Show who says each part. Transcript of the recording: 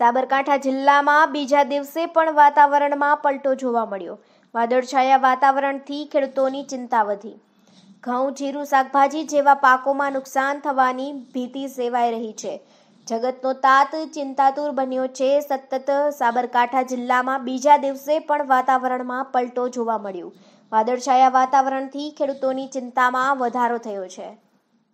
Speaker 1: સાબરકાંઠા જિલ્લામાં બીજા દિવસે પણ વાતાવરણમાં પલટો જોવા મળ્યો વાદળછાયા વાતાવરણથી ખેડૂતોની ચિંતા વધી ઘઉં જીરું શાકભાજી જેવા પાકોમાં નુકસાન થવાની ભીતિ સેવાઈ રહી છે જગતનો તાત ચિંતાતુર બન્યો છે સતત સાબરકાંઠા જિલ્લામાં બીજા દિવસે પણ વાતાવરણમાં પલટો જોવા મળ્યો વાદળછાયા વાતાવરણથી ખેડૂતોની ચિંતામાં વધારો થયો છે